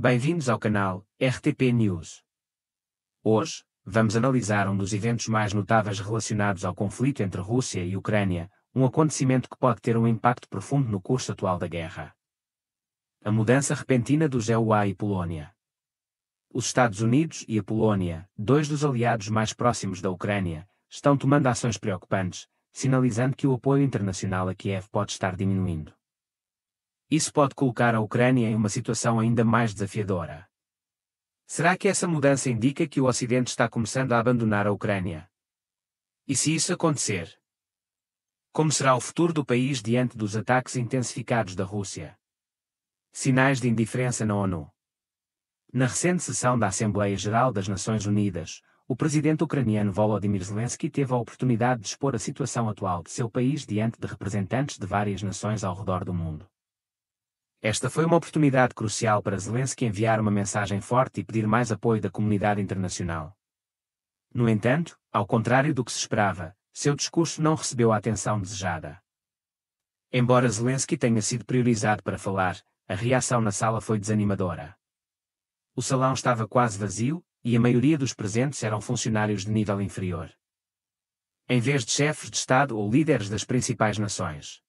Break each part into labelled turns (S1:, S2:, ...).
S1: Bem-vindos ao canal RTP News. Hoje, vamos analisar um dos eventos mais notáveis relacionados ao conflito entre Rússia e Ucrânia, um acontecimento que pode ter um impacto profundo no curso atual da guerra. A mudança repentina do EUA e Polónia. Os Estados Unidos e a Polónia, dois dos aliados mais próximos da Ucrânia, estão tomando ações preocupantes, sinalizando que o apoio internacional a Kiev pode estar diminuindo. Isso pode colocar a Ucrânia em uma situação ainda mais desafiadora. Será que essa mudança indica que o Ocidente está começando a abandonar a Ucrânia? E se isso acontecer? Como será o futuro do país diante dos ataques intensificados da Rússia? Sinais de indiferença na ONU. Na recente sessão da Assembleia Geral das Nações Unidas, o presidente ucraniano Volodymyr Zelensky teve a oportunidade de expor a situação atual de seu país diante de representantes de várias nações ao redor do mundo. Esta foi uma oportunidade crucial para Zelensky enviar uma mensagem forte e pedir mais apoio da comunidade internacional. No entanto, ao contrário do que se esperava, seu discurso não recebeu a atenção desejada. Embora Zelensky tenha sido priorizado para falar, a reação na sala foi desanimadora. O salão estava quase vazio, e a maioria dos presentes eram funcionários de nível inferior. Em vez de chefes de Estado ou líderes das principais nações.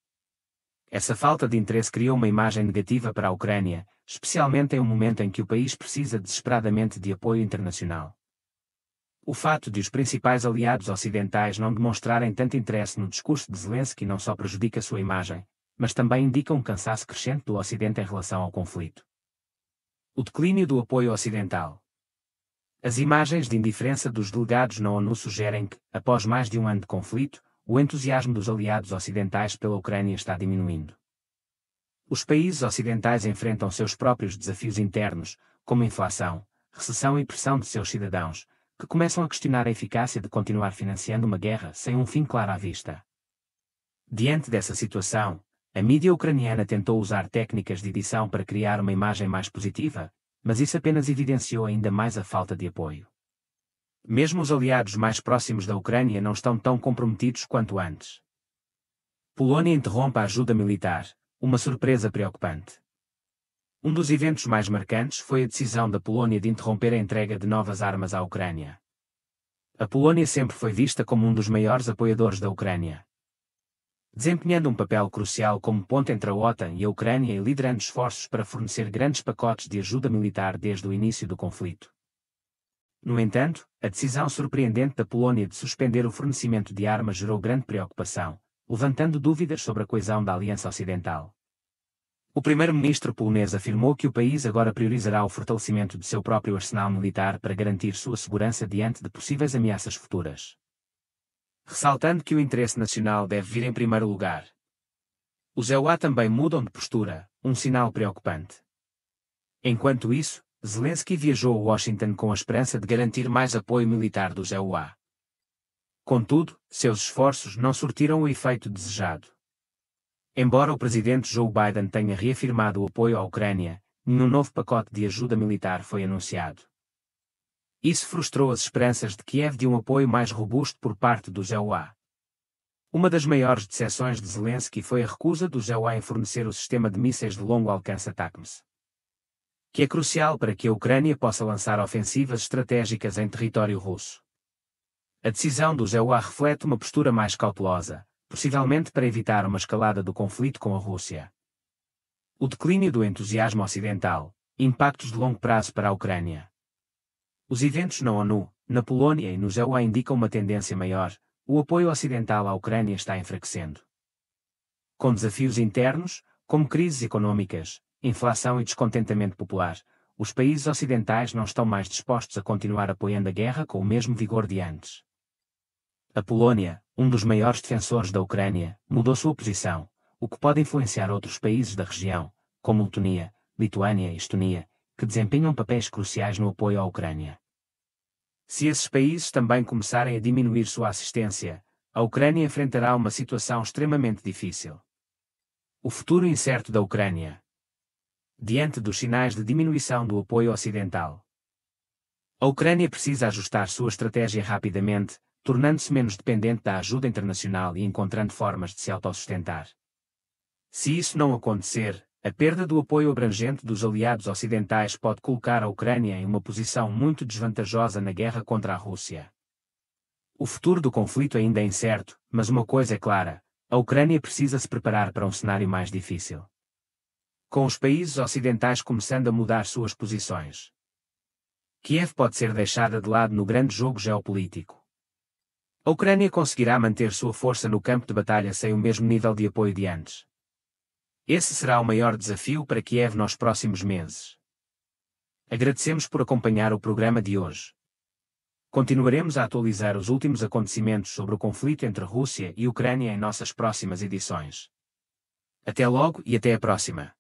S1: Essa falta de interesse criou uma imagem negativa para a Ucrânia, especialmente em um momento em que o país precisa desesperadamente de apoio internacional. O fato de os principais aliados ocidentais não demonstrarem tanto interesse no discurso de Zelensky não só prejudica sua imagem, mas também indica um cansaço crescente do Ocidente em relação ao conflito. O declínio do apoio ocidental. As imagens de indiferença dos delegados na ONU sugerem que, após mais de um ano de conflito, o entusiasmo dos aliados ocidentais pela Ucrânia está diminuindo. Os países ocidentais enfrentam seus próprios desafios internos, como inflação, recessão e pressão de seus cidadãos, que começam a questionar a eficácia de continuar financiando uma guerra sem um fim claro à vista. Diante dessa situação, a mídia ucraniana tentou usar técnicas de edição para criar uma imagem mais positiva, mas isso apenas evidenciou ainda mais a falta de apoio. Mesmo os aliados mais próximos da Ucrânia não estão tão comprometidos quanto antes. Polônia interrompe a ajuda militar, uma surpresa preocupante. Um dos eventos mais marcantes foi a decisão da Polônia de interromper a entrega de novas armas à Ucrânia. A Polônia sempre foi vista como um dos maiores apoiadores da Ucrânia. Desempenhando um papel crucial como ponte entre a OTAN e a Ucrânia e liderando esforços para fornecer grandes pacotes de ajuda militar desde o início do conflito. No entanto, a decisão surpreendente da Polónia de suspender o fornecimento de armas gerou grande preocupação, levantando dúvidas sobre a coesão da Aliança Ocidental. O primeiro-ministro polonês afirmou que o país agora priorizará o fortalecimento de seu próprio arsenal militar para garantir sua segurança diante de possíveis ameaças futuras. Ressaltando que o interesse nacional deve vir em primeiro lugar. Os EUA também mudam de postura, um sinal preocupante. Enquanto isso, Zelensky viajou a Washington com a esperança de garantir mais apoio militar do EUA. Contudo, seus esforços não surtiram o efeito desejado. Embora o presidente Joe Biden tenha reafirmado o apoio à Ucrânia, nenhum novo pacote de ajuda militar foi anunciado. Isso frustrou as esperanças de Kiev de um apoio mais robusto por parte do EUA. Uma das maiores decepções de Zelensky foi a recusa do EUA em fornecer o sistema de mísseis de longo alcance TACMS que é crucial para que a Ucrânia possa lançar ofensivas estratégicas em território russo. A decisão do GEUA reflete uma postura mais cautelosa, possivelmente para evitar uma escalada do conflito com a Rússia. O declínio do entusiasmo ocidental, impactos de longo prazo para a Ucrânia. Os eventos na ONU, na Polônia e no GEUA indicam uma tendência maior, o apoio ocidental à Ucrânia está enfraquecendo. Com desafios internos, como crises econômicas, Inflação e descontentamento popular. Os países ocidentais não estão mais dispostos a continuar apoiando a guerra com o mesmo vigor de antes. A Polônia, um dos maiores defensores da Ucrânia, mudou sua posição, o que pode influenciar outros países da região, como Letônia, Lituânia e Estonia, que desempenham papéis cruciais no apoio à Ucrânia. Se esses países também começarem a diminuir sua assistência, a Ucrânia enfrentará uma situação extremamente difícil. O futuro incerto da Ucrânia, diante dos sinais de diminuição do apoio ocidental. A Ucrânia precisa ajustar sua estratégia rapidamente, tornando-se menos dependente da ajuda internacional e encontrando formas de se autossustentar. Se isso não acontecer, a perda do apoio abrangente dos aliados ocidentais pode colocar a Ucrânia em uma posição muito desvantajosa na guerra contra a Rússia. O futuro do conflito ainda é incerto, mas uma coisa é clara: a Ucrânia precisa se preparar para um cenário mais difícil com os países ocidentais começando a mudar suas posições. Kiev pode ser deixada de lado no grande jogo geopolítico. A Ucrânia conseguirá manter sua força no campo de batalha sem o mesmo nível de apoio de antes. Esse será o maior desafio para Kiev nos próximos meses. Agradecemos por acompanhar o programa de hoje. Continuaremos a atualizar os últimos acontecimentos sobre o conflito entre Rússia e Ucrânia em nossas próximas edições. Até logo e até a próxima.